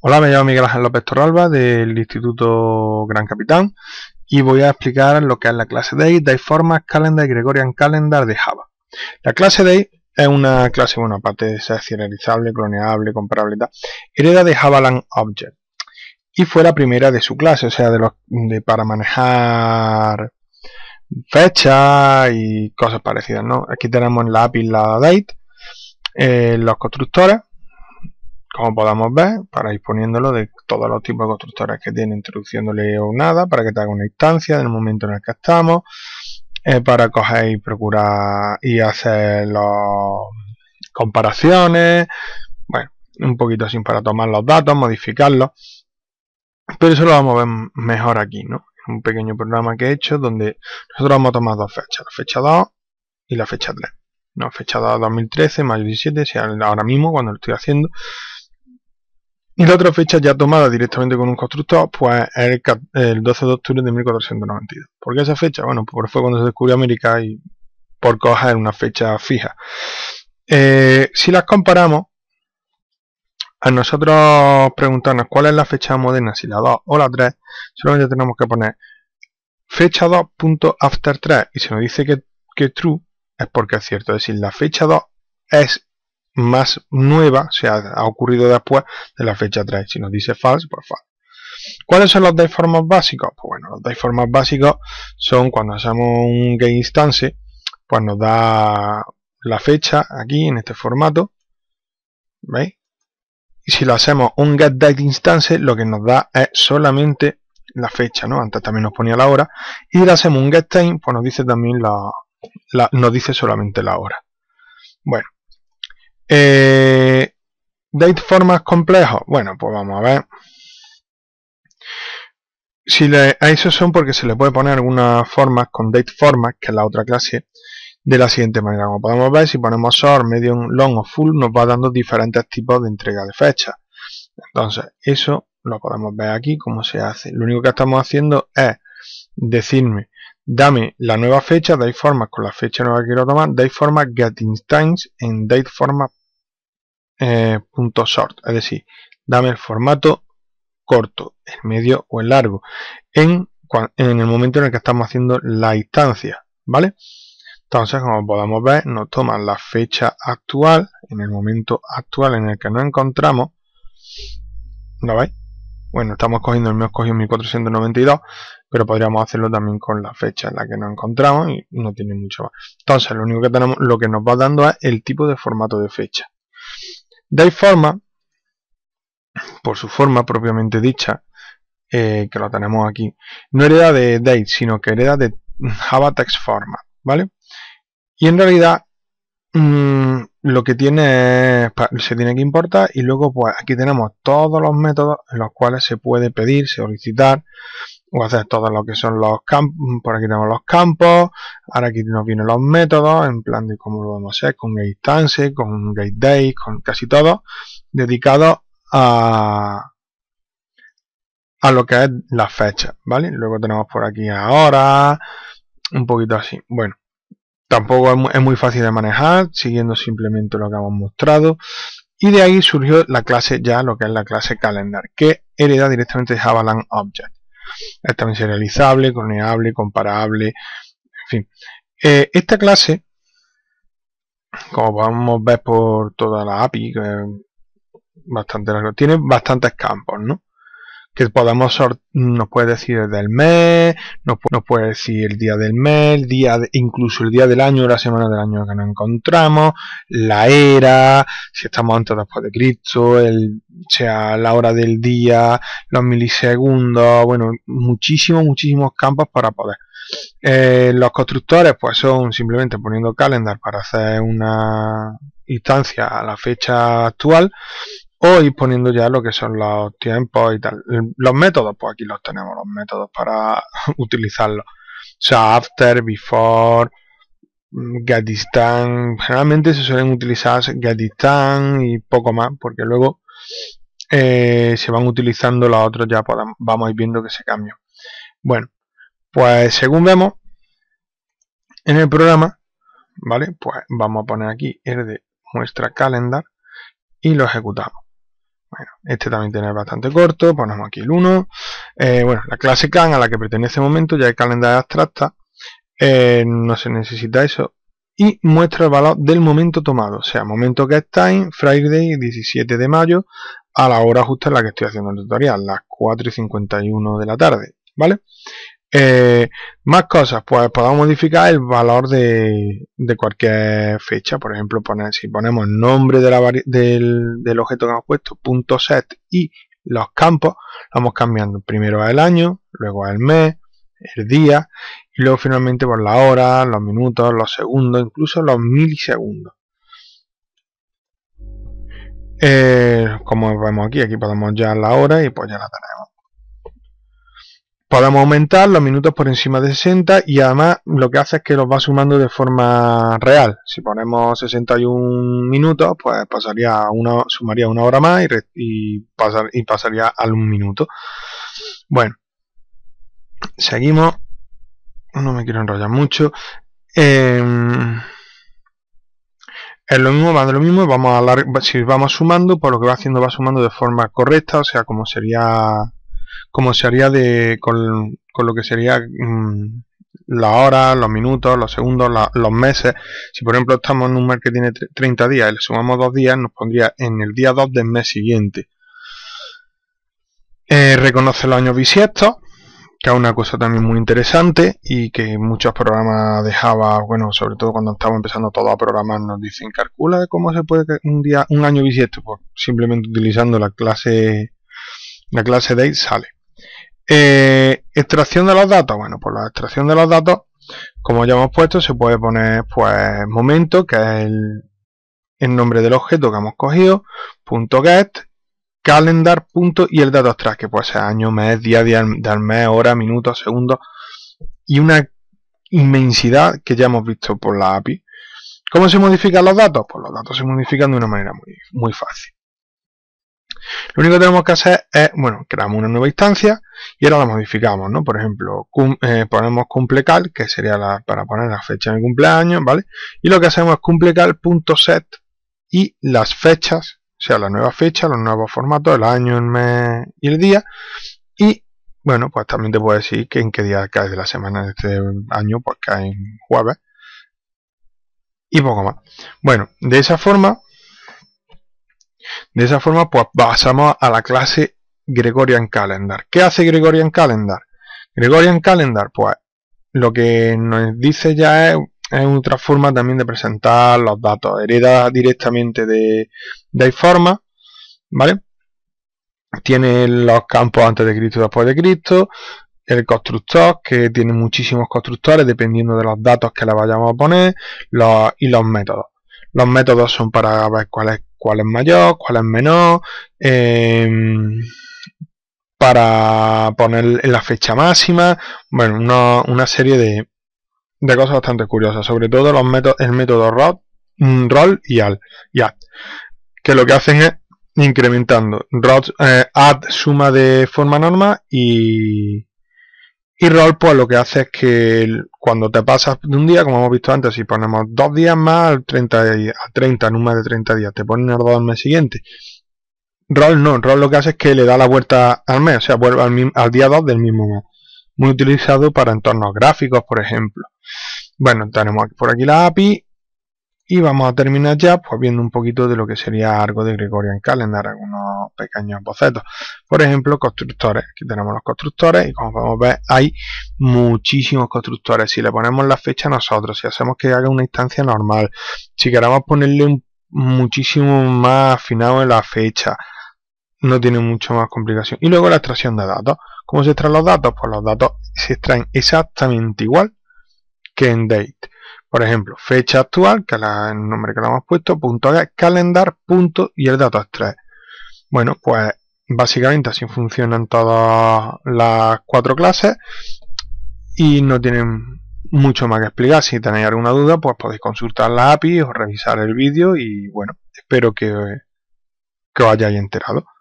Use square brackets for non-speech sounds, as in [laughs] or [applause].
Hola, me llamo Miguel Ángel López Torralba del Instituto Gran Capitán y voy a explicar lo que es la clase Date, Date Format, Calendar y Gregorian Calendar de Java. La clase Date es una clase, bueno, aparte de serializable, cloneable, comparable y tal, hereda de Javaland Object y fue la primera de su clase, o sea, de para manejar fechas y cosas parecidas, Aquí tenemos la API, la date, eh, los constructores como podamos ver, para ir poniéndolo de todos los tipos de constructores que tiene, introduciéndole o nada, para que tenga una instancia en el momento en el que estamos, eh, para coger y procurar y hacer las comparaciones, bueno, un poquito así para tomar los datos, modificarlos, pero eso lo vamos a ver mejor aquí, ¿no? Un pequeño programa que he hecho donde nosotros vamos a tomar dos fechas, la fecha 2 y la fecha 3. No, fecha 2 2013, mayo 17, si ahora mismo cuando lo estoy haciendo, y la otra fecha ya tomada directamente con un constructor, pues es el, 12 de octubre de 1492. ¿Por qué esa fecha? Bueno, pues, porque fue cuando se descubrió América y por coger una fecha fija. Eh, si las comparamos, a nosotros preguntarnos cuál es la fecha moderna, si la 2 o la 3, solamente tenemos que poner fecha 2.after3 y se nos dice que, que true es porque es cierto, es decir, la fecha 2 es más nueva, o sea, ha ocurrido después de la fecha 3. Si nos dice false, pues false. ¿Cuáles son los formas básicos? Pues bueno, los formas básicos son cuando hacemos un get instance, pues nos da la fecha aquí en este formato. ¿Veis? Y si lo hacemos un get date instance, lo que nos da es solamente la fecha, ¿no? Antes también nos ponía la hora. Y si le hacemos un get time, pues nos dice también la, la nos dice solamente la hora. Bueno, eh, date formas complejos. Bueno, pues vamos a ver. Si le, a eso son porque se le puede poner algunas formas con Date Formas que es la otra clase, de la siguiente manera. Como podemos ver, si ponemos short, medium, long o full, nos va dando diferentes tipos de entrega de fecha. Entonces, eso lo podemos ver aquí cómo se hace. Lo único que estamos haciendo es decirme, dame la nueva fecha, date formas con la fecha nueva que quiero tomar, date formas get instance en date formas eh, punto short, es decir, dame el formato corto, el medio o el largo, en, en el momento en el que estamos haciendo la instancia, ¿vale? Entonces, como podemos ver, nos toman la fecha actual, en el momento actual en el que no encontramos, ¿lo veis? Bueno, estamos cogiendo, el mío cogido 1492, pero podríamos hacerlo también con la fecha en la que no encontramos y no tiene mucho más. Entonces, lo único que tenemos, lo que nos va dando es el tipo de formato de fecha. De forma, por su forma propiamente dicha, eh, que lo tenemos aquí, no hereda de date, sino que hereda de Java Text ¿vale? Y en realidad mm, lo que tiene es, se tiene que importar y luego pues aquí tenemos todos los métodos en los cuales se puede pedir, solicitar o hacer todo lo que son los campos, por aquí tenemos los campos, ahora aquí nos vienen los métodos, en plan de cómo lo vamos a hacer, con gate con gate day, con casi todo, dedicado a, a lo que es la fecha, ¿vale? Luego tenemos por aquí ahora, un poquito así, bueno. Tampoco es muy, fácil de manejar, siguiendo simplemente lo que hemos mostrado. Y de ahí surgió la clase ya, lo que es la clase calendar, que hereda directamente de Java Object también serializable, comparable, en fin. Eh, esta clase, como podemos ver por toda la API, bastante tiene bastantes campos, ¿no? que podamos nos puede decir del mes, nos, puede decir el día del mes, día incluso el día del año la semana del año que nos encontramos, la era, si estamos antes o después de Cristo, el, sea, la hora del día, los milisegundos, bueno, muchísimos, muchísimos campos para poder. Eh, los constructores pues son simplemente poniendo calendar para hacer una instancia a la fecha actual o ir poniendo ya lo que son los tiempos y tal. Eh, los métodos, pues aquí los tenemos, los métodos para [laughs] utilizarlos. O sea, after, before, mm, Gatistan, generalmente se suelen utilizar Gatistan y poco más, porque luego eh, se van utilizando los otros, ya vamos a ir viendo que se cambia Bueno, pues según vemos en el programa, ¿vale? Pues vamos a poner aquí el de nuestra calendar y lo ejecutamos este también tiene bastante corto, ponemos aquí el 1. Eh, bueno, la clase can a la que pertenece el este momento, ya el calendario abstracta, eh, no se necesita eso. Y muestra el valor del momento tomado, o sea, momento que está en Friday 17 de mayo, a la hora justa en la que estoy haciendo el tutorial, las 4 y 51 de la tarde, ¿vale? Eh, más cosas, pues podemos modificar el valor de, cualquier fecha. Por ejemplo, poner, si ponemos el nombre del, objeto que hemos puesto, punto set y los campos, vamos cambiando. Primero el año, luego el mes, el día y luego finalmente por pues, la hora, los minutos, los segundos, incluso los milisegundos. Eh, como vemos aquí, aquí podemos ya la hora y pues ya la tenemos podemos aumentar los minutos por encima de 60 y además lo que hace es que los va sumando de forma real si ponemos 61 minutos pues pasaría una sumaría una hora más y, pasar, y pasaría al un minuto bueno seguimos no me quiero enrollar mucho em, es lo mismo, va de lo mismo, vamos a si vamos sumando, por pues lo que va haciendo va sumando de forma correcta, o sea, como sería como se haría de, con, con lo que sería mm, la hora, los minutos, los segundos, la, los meses. Si por ejemplo estamos en un mes que tiene 30 días y le sumamos dos días, nos pondría en el día 2 del mes siguiente. Eh, reconoce los años bisiestos, que es una cosa también muy interesante y que muchos programas dejaba bueno, sobre todo cuando estamos empezando todo a programar, nos dicen calcula cómo se puede un día, un año bisiesto, por simplemente utilizando la clase la clase date sale. Eh, extracción de los datos. Bueno, por pues la extracción de los datos, como ya hemos puesto, se puede poner pues momento, que es el, nombre del objeto que hemos cogido, punto .get, calendar, punto, y el dato extra que puede ser año, mes, día, día del mes, hora, minuto, segundo y una inmensidad que ya hemos visto por la API. ¿Cómo se modifican los datos? Pues los datos se modifican de una manera muy, muy fácil. Lo único que tenemos que hacer es, bueno, creamos una nueva instancia y ahora la modificamos, ¿no? Por ejemplo, eh, ponemos cumplecal, que sería la, para poner la fecha de cumpleaños, ¿vale? Y lo que hacemos es cumplecal.set y las fechas, o sea, la nueva fecha, los nuevos formatos, el año, el mes y el día. Y, bueno, pues también te puedo decir que en qué día cae de la semana de este año, pues cae en jueves. Y poco más. Bueno, de esa forma de esa forma pues pasamos a la clase Gregorian Calendar. ¿Qué hace Gregorian Calendar? Gregorian Calendar pues lo que nos dice ya es, otra forma también de presentar los datos. Hereda directamente de, de forma, ¿vale? Tiene los campos antes de Cristo y después de Cristo, el constructor, que tiene muchísimos constructores dependiendo de los datos que le vayamos a poner, los, y los métodos. Los métodos son para ver cuál es cuál es mayor, cuál es menor, em, para poner la fecha máxima, bueno, una, serie de, cosas bastante curiosas, sobre todo los métodos, el método roll, mm, roll y add, que lo que hacen es incrementando eh, add suma de forma normal y y roll, pues lo que hace es que cuando te pasas de un día, como hemos visto antes, si ponemos dos días más al 30, a 30, en un mes de 30 días, te ponen los dos al mes siguiente. Roll no, roll lo que hace es que le da la vuelta al mes, o sea, vuelve al, al día 2 del mismo mes. Muy utilizado para entornos gráficos, por ejemplo. Bueno, tenemos por aquí la API y vamos a terminar ya pues viendo un poquito de lo que sería algo de Gregorian Calendar, algunos pequeños bocetos. Por ejemplo, constructores. Aquí tenemos los constructores y como podemos ver hay muchísimos constructores. Si le ponemos la fecha a nosotros, si hacemos que haga una instancia normal, si queramos ponerle un muchísimo más afinado en la fecha, no tiene mucho más complicación. Y luego la extracción de datos. ¿Cómo se extraen los datos? Pues los datos se extraen exactamente igual que en date. Por ejemplo, fecha actual, que es el nombre que le hemos puesto, punto calendar, punto y el dato extrae. Bueno, pues básicamente así funcionan todas las cuatro clases y no tienen mucho más que explicar. Si tenéis alguna duda, pues podéis consultar la API o revisar el vídeo y bueno, espero que, que os hayáis enterado.